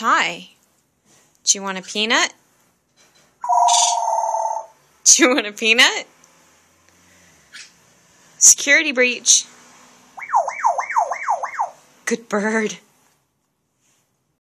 tie? Do you want a peanut? Do you want a peanut? Security breach. Good bird.